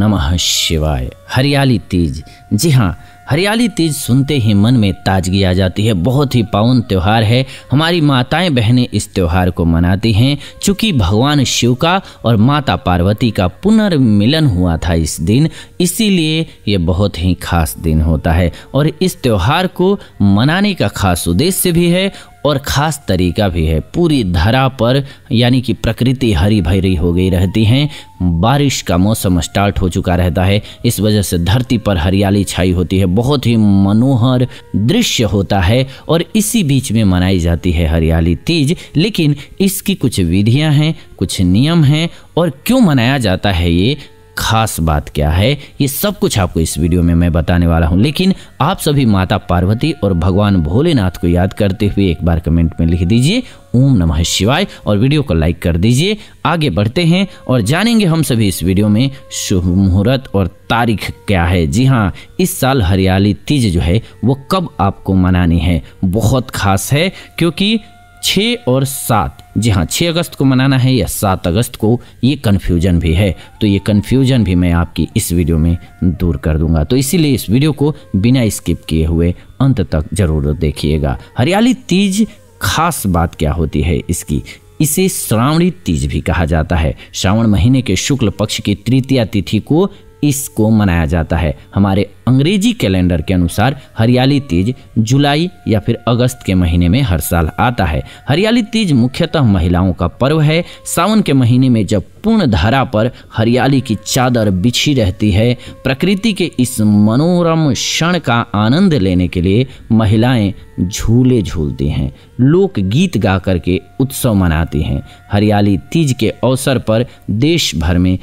नमः शिवाय हरियाली तीज जी हाँ हरियाली तीज सुनते ही मन में ताजगी आ जाती है बहुत ही पावन त्यौहार है हमारी माताएं बहनें इस त्यौहार को मनाती हैं चूँकि भगवान शिव का और माता पार्वती का पुनर्मिलन हुआ था इस दिन इसीलिए ये बहुत ही खास दिन होता है और इस त्यौहार को मनाने का खास उद्देश्य भी है और ख़ास तरीका भी है पूरी धरा पर यानी कि प्रकृति हरी भरी हो गई रहती है बारिश का मौसम स्टार्ट हो चुका रहता है इस वजह से धरती पर हरियाली छाई होती है बहुत ही मनोहर दृश्य होता है और इसी बीच में मनाई जाती है हरियाली तीज लेकिन इसकी कुछ विधियां हैं कुछ नियम हैं और क्यों मनाया जाता है ये खास बात क्या है ये सब कुछ आपको इस वीडियो में मैं बताने वाला हूँ लेकिन आप सभी माता पार्वती और भगवान भोलेनाथ को याद करते हुए एक बार कमेंट में लिख दीजिए ओम नमः शिवाय और वीडियो को लाइक कर दीजिए आगे बढ़ते हैं और जानेंगे हम सभी इस वीडियो में शुभ मुहूर्त और तारीख क्या है जी हाँ इस साल हरियाली तीज जो है वो कब आपको मनानी है बहुत खास है क्योंकि छः और सात जी हाँ छः अगस्त को मनाना है या सात अगस्त को ये कन्फ्यूजन भी है तो ये कन्फ्यूजन भी मैं आपकी इस वीडियो में दूर कर दूंगा तो इसीलिए इस वीडियो को बिना स्किप किए हुए अंत तक जरूर देखिएगा हरियाली तीज खास बात क्या होती है इसकी इसे श्रावणी तीज भी कहा जाता है श्रावण महीने के शुक्ल पक्ष की तृतीया तिथि को इसको मनाया जाता है हमारे अंग्रेजी कैलेंडर के अनुसार हरियाली तीज जुलाई या फिर अगस्त के महीने में हर साल आता है हरियाली तीज मुख्यतः महिलाओं का पर्व है सावन के महीने में जब पूर्ण धारा पर हरियाली की चादर बिछी रहती है प्रकृति के इस मनोरम क्षण का आनंद लेने के लिए महिलाएं झूले झूलती हैं लोक गीत गा करके उत्सव मनाती हैं हरियाली तीज के अवसर पर देश भर में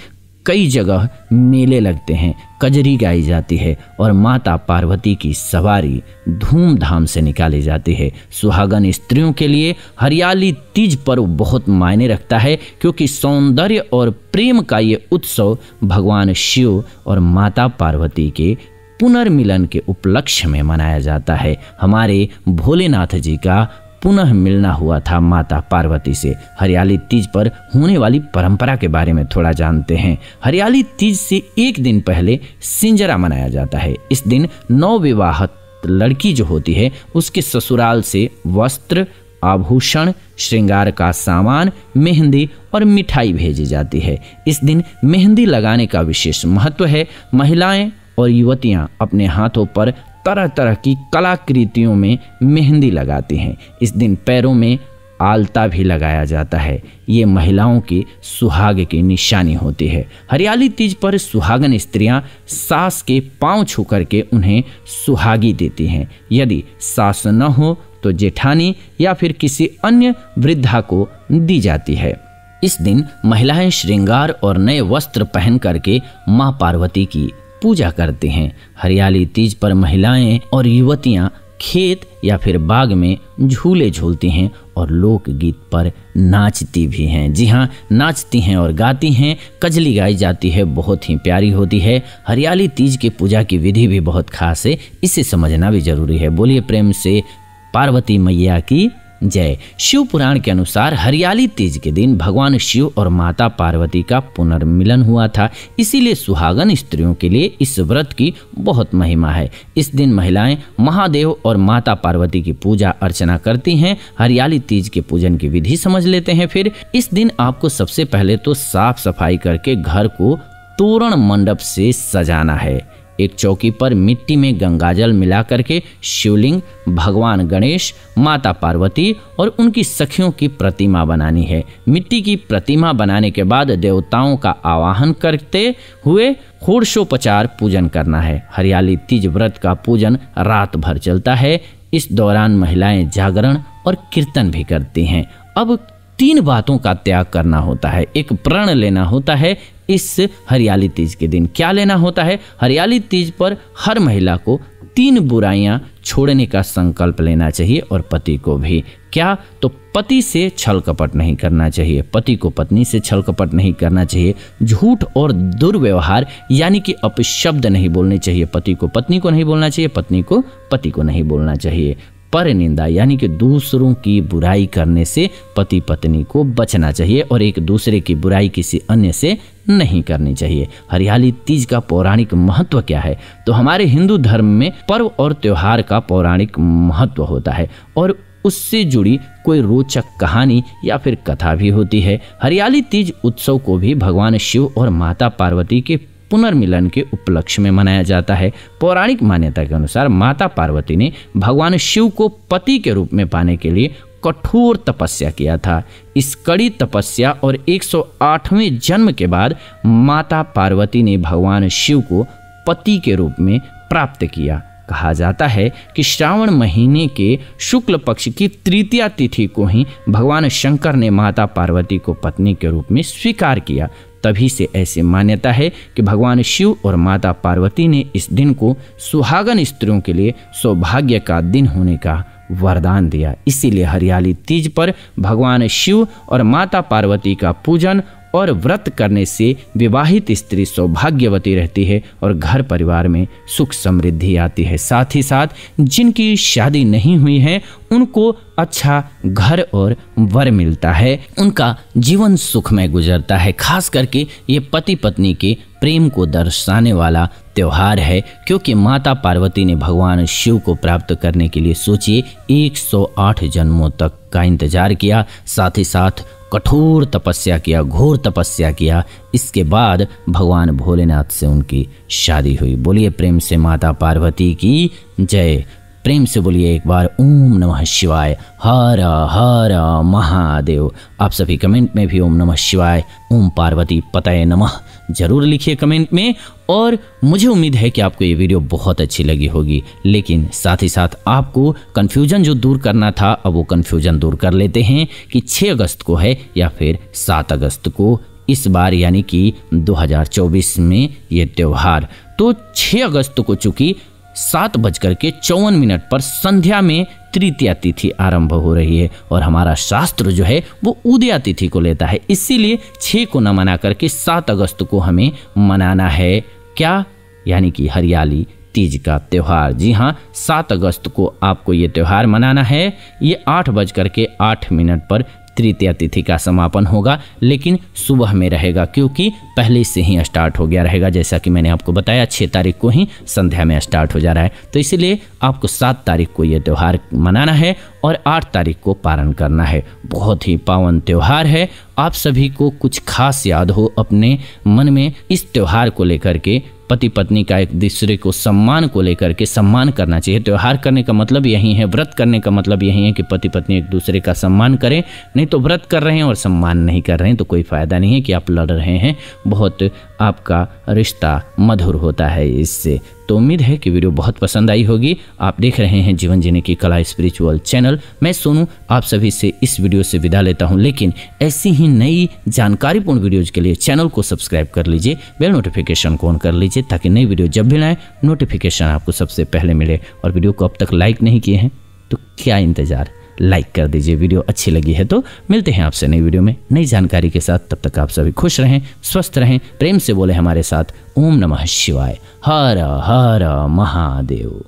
कई जगह मेले लगते हैं कजरी गाई जाती है और माता पार्वती की सवारी धूमधाम से निकाली जाती है सुहागन स्त्रियों के लिए हरियाली तीज पर्व बहुत मायने रखता है क्योंकि सौंदर्य और प्रेम का ये उत्सव भगवान शिव और माता पार्वती के पुनर्मिलन के उपलक्ष्य में मनाया जाता है हमारे भोलेनाथ जी का पुनः मिलना हुआ था माता पार्वती से हरियाली तीज पर होने वाली परंपरा के बारे में थोड़ा जानते हैं हरियाली तीज से एक दिन पहले सिंजरा मनाया जाता है इस दिन नवविवाहत लड़की जो होती है उसके ससुराल से वस्त्र आभूषण श्रृंगार का सामान मेहंदी और मिठाई भेजी जाती है इस दिन मेहंदी लगाने का विशेष महत्व है महिलाएं और युवतियां अपने हाथों पर तरह तरह की कलाकृतियों में मेहंदी लगाते हैं इस दिन पैरों में आलता भी लगाया जाता है ये महिलाओं के सुहाग की निशानी होती है हरियाली तीज पर सुहागन स्त्रियां सास के पांव छू करके उन्हें सुहागी देती हैं यदि सास न हो तो जेठानी या फिर किसी अन्य वृद्धा को दी जाती है इस दिन महिलाएं श्रृंगार और नए वस्त्र पहन करके माँ पार्वती की पूजा करते हैं हरियाली तीज पर महिलाएं और युवतियां खेत या फिर बाग में झूले झूलती हैं और लोकगीत पर नाचती भी हैं जी हाँ नाचती हैं और गाती हैं कजली गाई जाती है बहुत ही प्यारी होती है हरियाली तीज की पूजा की विधि भी बहुत खास है इसे समझना भी जरूरी है बोलिए प्रेम से पार्वती मैया की जय शिव पुराण के अनुसार हरियाली तीज के दिन भगवान शिव और माता पार्वती का पुनर्मिलन हुआ था इसीलिए सुहागन स्त्रियों के लिए इस व्रत की बहुत महिमा है इस दिन महिलाएं महादेव और माता पार्वती की पूजा अर्चना करती हैं हरियाली तीज के पूजन की विधि समझ लेते हैं फिर इस दिन आपको सबसे पहले तो साफ सफाई करके घर को तोरण मंडप से सजाना है एक चौकी पर मिट्टी में गंगाजल मिला करके शिवलिंग भगवान गणेश माता पार्वती और उनकी सखियों की प्रतिमा बनानी है मिट्टी की प्रतिमा बनाने के बाद देवताओं का आवाहन करते हुए होड़शोपचार पूजन करना है हरियाली तीज व्रत का पूजन रात भर चलता है इस दौरान महिलाएं जागरण और कीर्तन भी करती हैं अब तीन बातों का त्याग करना होता है एक प्रण लेना होता है इस हरियाली तीज के दिन क्या लेना होता है हरियाली तीज पर हर महिला को तीन बुराइयां छोड़ने का संकल्प लेना चाहिए और पति को भी क्या तो पति से छल कपट नहीं करना चाहिए पति को पत्नी से छल कपट नहीं करना चाहिए झूठ और दुर्व्यवहार यानी कि अपशब्द नहीं बोलने चाहिए पति को पत्नी को नहीं बोलना चाहिए पत्नी को पति को नहीं बोलना चाहिए पर निंदा यानी कि दूसरों की बुराई करने से पति पत्नी को बचना चाहिए और एक दूसरे की बुराई किसी अन्य से नहीं करनी चाहिए हरियाली तीज का पौराणिक महत्व क्या है तो हमारे हिंदू धर्म में पर्व और त्यौहार का पौराणिक महत्व होता है और उससे जुड़ी कोई रोचक कहानी या फिर कथा भी होती है हरियाली तीज उत्सव को भी भगवान शिव और माता पार्वती के पुनर्मिलन के उपलक्ष्य में मनाया जाता है पौराणिक मान्यता के अनुसार माता पार्वती ने भगवान शिव को पति के रूप में पाने के लिए कठोर तपस्या किया था इस कड़ी तपस्या और 108वें जन्म के बाद माता पार्वती ने भगवान शिव को पति के रूप में प्राप्त किया कहा जाता है कि श्रावण महीने के शुक्ल पक्ष की तृतीया तिथि को ही भगवान शंकर ने माता पार्वती को पत्नी के रूप में स्वीकार किया तभी से ऐसी मान्यता है कि भगवान शिव और माता पार्वती ने इस दिन को सुहागन स्त्रियों के लिए सौभाग्य का दिन होने का वरदान दिया इसीलिए हरियाली तीज पर भगवान शिव और माता पार्वती का पूजन और व्रत करने से विवाहित स्त्री सौभाग्यवती रहती है और घर परिवार में सुख समृद्धि आती है साथ ही साथ जिनकी शादी नहीं हुई है उनको अच्छा घर और वर मिलता है उनका जीवन सुखमय गुजरता है खास करके ये पति पत्नी के प्रेम को दर्शाने वाला त्यौहार है क्योंकि माता पार्वती ने भगवान शिव को प्राप्त करने के लिए सोचिए 108 जन्मों तक का इंतजार किया साथ ही साथ कठोर तपस्या किया घोर तपस्या किया इसके बाद भगवान भोलेनाथ से उनकी शादी हुई बोलिए प्रेम से माता पार्वती की जय प्रेम से बोलिए एक बार ओम नमः शिवाय हर हर महादेव आप सभी कमेंट में भी ओम नमः शिवाय ओम पार्वती पतय नमः ज़रूर लिखिए कमेंट में और मुझे उम्मीद है कि आपको ये वीडियो बहुत अच्छी लगी होगी लेकिन साथ ही साथ आपको कन्फ्यूजन जो दूर करना था अब वो कन्फ्यूजन दूर कर लेते हैं कि 6 अगस्त को है या फिर 7 अगस्त को इस बार यानी कि 2024 में ये त्यौहार तो 6 अगस्त को चूंकि सात बजकर के चौवन मिनट पर संध्या में तृतीय तिथि आरंभ हो रही है और हमारा शास्त्र जो है वो उदया तिथि को लेता है इसीलिए छः को न मना करके सात अगस्त को हमें मनाना है क्या यानी कि हरियाली तीज का त्यौहार जी हाँ सात अगस्त को आपको ये त्यौहार मनाना है ये आठ बज करके आठ मिनट पर तृतीय तिथि का समापन होगा लेकिन सुबह में रहेगा क्योंकि पहले से ही स्टार्ट हो गया रहेगा जैसा कि मैंने आपको बताया छः तारीख को ही संध्या में स्टार्ट हो जा रहा है तो इसलिए आपको सात तारीख को ये त्यौहार मनाना है और आठ तारीख को पारण करना है बहुत ही पावन त्यौहार है आप सभी को कुछ खास याद हो अपने मन में इस त्यौहार को लेकर के पति पत्नी का एक दूसरे को सम्मान को लेकर के सम्मान करना चाहिए त्यौहार करने का मतलब यही है व्रत करने का मतलब यही है कि पति पत्नी एक दूसरे का सम्मान करें नहीं तो व्रत कर रहे हैं और सम्मान नहीं कर रहे हैं तो कोई फ़ायदा नहीं है कि आप लड़ रहे हैं बहुत आपका रिश्ता मधुर होता है इससे तो उम्मीद है कि वीडियो बहुत पसंद आई होगी आप देख रहे हैं जीवन जीने की कला स्पिरिचुअल चैनल मैं सोनू आप सभी से इस वीडियो से विदा लेता हूं लेकिन ऐसी ही नई जानकारीपूर्ण वीडियोज के लिए चैनल को सब्सक्राइब कर लीजिए बेल नोटिफिकेशन को ऑन कर लीजिए ताकि नई वीडियो जब भी लाएँ नोटिफिकेशन आपको सबसे पहले मिले और वीडियो को अब तक लाइक नहीं किए हैं तो क्या इंतज़ार लाइक कर दीजिए वीडियो अच्छी लगी है तो मिलते हैं आपसे नई वीडियो में नई जानकारी के साथ तब तक आप सभी खुश रहें स्वस्थ रहें प्रेम से बोले हमारे साथ ओम नमः शिवाय हर हर महादेव